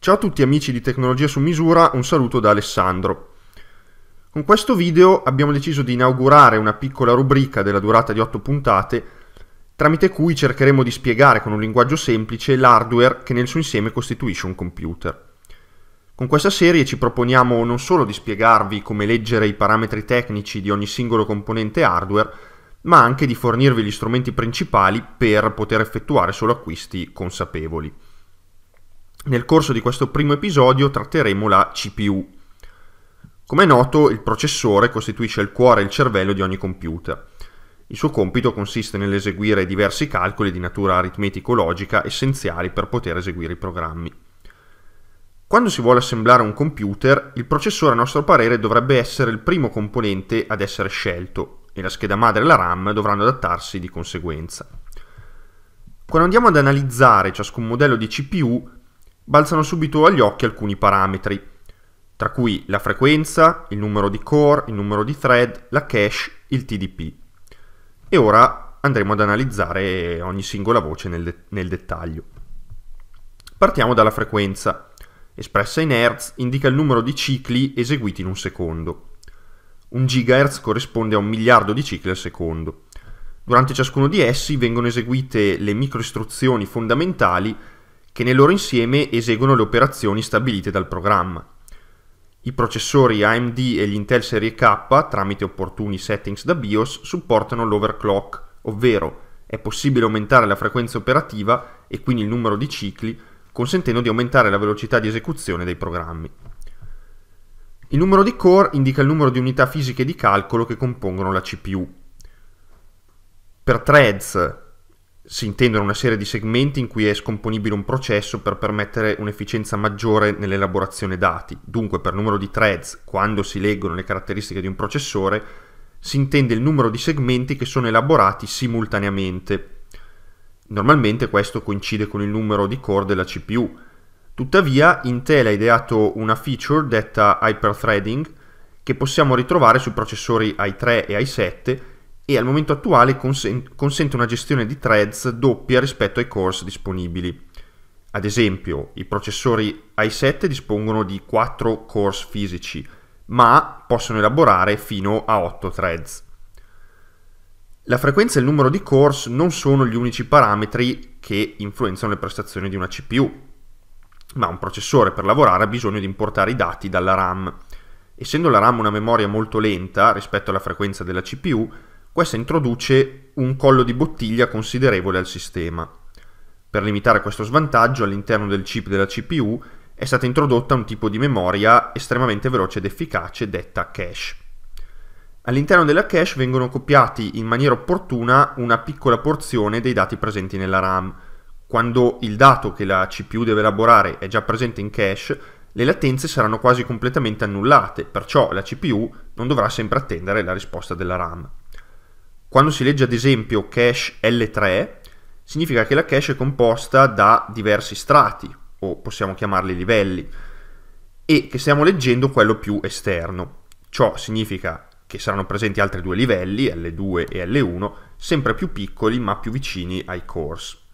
Ciao a tutti amici di Tecnologia su misura, un saluto da Alessandro. Con questo video abbiamo deciso di inaugurare una piccola rubrica della durata di 8 puntate, tramite cui cercheremo di spiegare con un linguaggio semplice l'hardware che nel suo insieme costituisce un computer. Con questa serie ci proponiamo non solo di spiegarvi come leggere i parametri tecnici di ogni singolo componente hardware, ma anche di fornirvi gli strumenti principali per poter effettuare solo acquisti consapevoli. Nel corso di questo primo episodio tratteremo la CPU. Come è noto, il processore costituisce il cuore e il cervello di ogni computer. Il suo compito consiste nell'eseguire diversi calcoli di natura aritmetico-logica essenziali per poter eseguire i programmi. Quando si vuole assemblare un computer, il processore a nostro parere dovrebbe essere il primo componente ad essere scelto e la scheda madre e la RAM dovranno adattarsi di conseguenza. Quando andiamo ad analizzare ciascun modello di CPU, balzano subito agli occhi alcuni parametri, tra cui la frequenza, il numero di core, il numero di thread, la cache, il TDP. E ora andremo ad analizzare ogni singola voce nel, de nel dettaglio. Partiamo dalla frequenza. Espressa in Hertz indica il numero di cicli eseguiti in un secondo. Un gigahertz corrisponde a un miliardo di cicli al secondo. Durante ciascuno di essi vengono eseguite le microistruzioni fondamentali che nel loro insieme eseguono le operazioni stabilite dal programma. I processori AMD e gli Intel serie K, tramite opportuni settings da BIOS, supportano l'overclock, ovvero è possibile aumentare la frequenza operativa e quindi il numero di cicli, consentendo di aumentare la velocità di esecuzione dei programmi. Il numero di core indica il numero di unità fisiche di calcolo che compongono la CPU. Per threads si intendono una serie di segmenti in cui è scomponibile un processo per permettere un'efficienza maggiore nell'elaborazione dati. Dunque, per numero di threads, quando si leggono le caratteristiche di un processore, si intende il numero di segmenti che sono elaborati simultaneamente. Normalmente questo coincide con il numero di core della CPU. Tuttavia, Intel ha ideato una feature detta hyperthreading che possiamo ritrovare sui processori i3 e i7 e al momento attuale consen- consente una gestione di threads doppia rispetto ai cores disponibili. Ad esempio, i processori i7 dispongono di 4 cores fisici, ma possono elaborare fino a 8 threads. La frequenza e il numero di cores non sono gli unici parametri che influenzano le prestazioni di una CPU, ma un processore per lavorare ha bisogno di importare i dati dalla RAM. Essendo la RAM una memoria molto lenta rispetto alla frequenza della CPU, questa introduce un collo di bottiglia considerevole al sistema. Per limitare questo svantaggio all'interno del chip della CPU è stata introdotta un tipo di memoria estremamente veloce ed efficace detta cache. All'interno della cache vengono copiati in maniera opportuna una piccola porzione dei dati presenti nella RAM. Quando il dato che la CPU deve elaborare è già presente in cache, le latenze saranno quasi completamente annullate, perciò la CPU non dovrà sempre attendere la risposta della RAM. Quando si legge ad esempio cache L3, significa che la cache è composta da diversi strati, o possiamo chiamarli livelli, e che stiamo leggendo quello più esterno. Ciò significa che saranno presenti altri due livelli, L2 e L1, sempre più piccoli ma più vicini ai cores.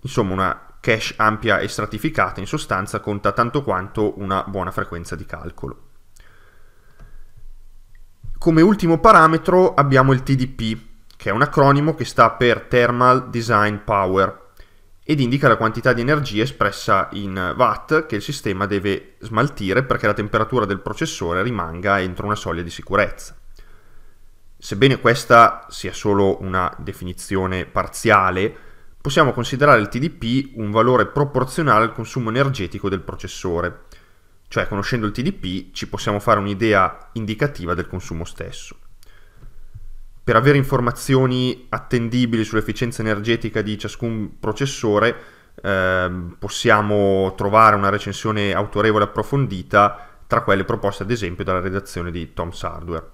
Insomma, una cache ampia e stratificata in sostanza conta tanto quanto una buona frequenza di calcolo. Come ultimo parametro abbiamo il TDP, che è un acronimo che sta per Thermal Design Power ed indica la quantità di energia espressa in watt che il sistema deve smaltire perché la temperatura del processore rimanga entro una soglia di sicurezza. Sebbene questa sia solo una definizione parziale, possiamo considerare il TDP un valore proporzionale al consumo energetico del processore cioè conoscendo il TDP ci possiamo fare un'idea indicativa del consumo stesso. Per avere informazioni attendibili sull'efficienza energetica di ciascun processore eh, possiamo trovare una recensione autorevole e approfondita tra quelle proposte ad esempio dalla redazione di Tom's Hardware.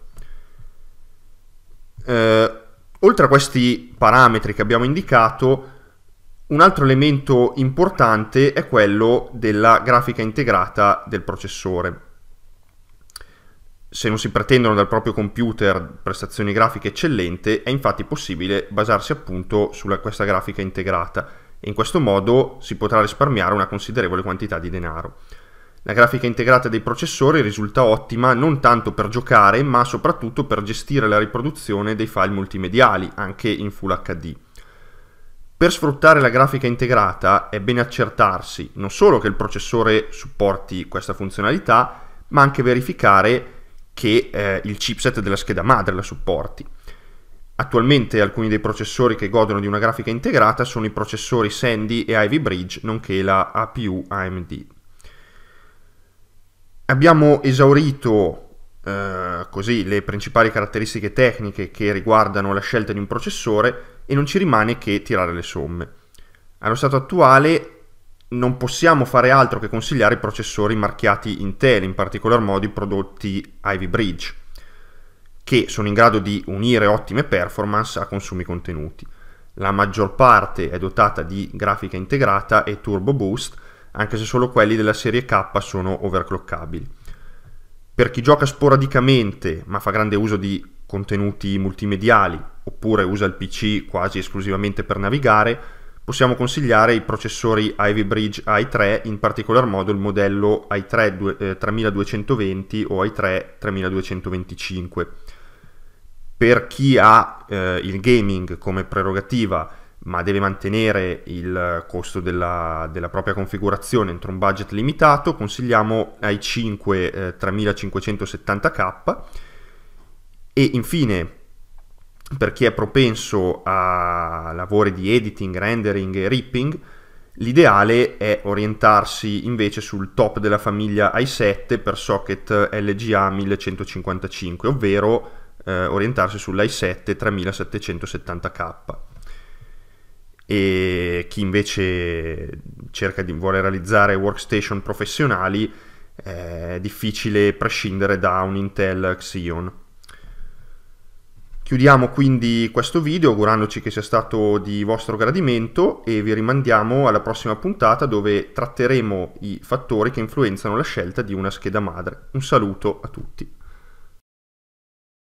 Eh, oltre a questi parametri che abbiamo indicato, un altro elemento importante è quello della grafica integrata del processore. Se non si pretendono dal proprio computer prestazioni grafiche eccellenti, è infatti possibile basarsi appunto su questa grafica integrata e in questo modo si potrà risparmiare una considerevole quantità di denaro. La grafica integrata dei processori risulta ottima non tanto per giocare, ma soprattutto per gestire la riproduzione dei file multimediali, anche in Full HD. Per sfruttare la grafica integrata è bene accertarsi non solo che il processore supporti questa funzionalità, ma anche verificare che eh, il chipset della scheda madre la supporti. Attualmente alcuni dei processori che godono di una grafica integrata sono i processori Sandy e Ivy Bridge, nonché la APU AMD. Abbiamo esaurito eh, così le principali caratteristiche tecniche che riguardano la scelta di un processore e non ci rimane che tirare le somme. Allo stato attuale non possiamo fare altro che consigliare i processori marchiati Intel, in particolar modo i prodotti Ivy Bridge, che sono in grado di unire ottime performance a consumi contenuti. La maggior parte è dotata di grafica integrata e turbo boost, anche se solo quelli della serie K sono overclockabili per chi gioca sporadicamente ma fa grande uso di contenuti multimediali oppure usa il PC quasi esclusivamente per navigare, possiamo consigliare i processori Ivy Bridge i3, in particolar modo il modello eh, i3 3220 o i3 3225. Per chi ha eh, il gaming come prerogativa ma deve mantenere il costo della, della, propria configurazione entro un budget limitato, consigliamo i 5 eh, 3570K e infine per chi è propenso a lavori di editing, rendering e ripping, l'ideale è orientarsi invece sul top della famiglia i7 per socket LGA 1155, ovvero eh, orientarsi sull'i7 3770K e chi invece cerca di, vuole realizzare workstation professionali eh, è difficile prescindere da un Intel Xeon. Chiudiamo quindi questo video augurandoci che sia stato di vostro gradimento e vi rimandiamo alla prossima puntata dove tratteremo i fattori che influenzano la scelta di una scheda madre. Un saluto a tutti.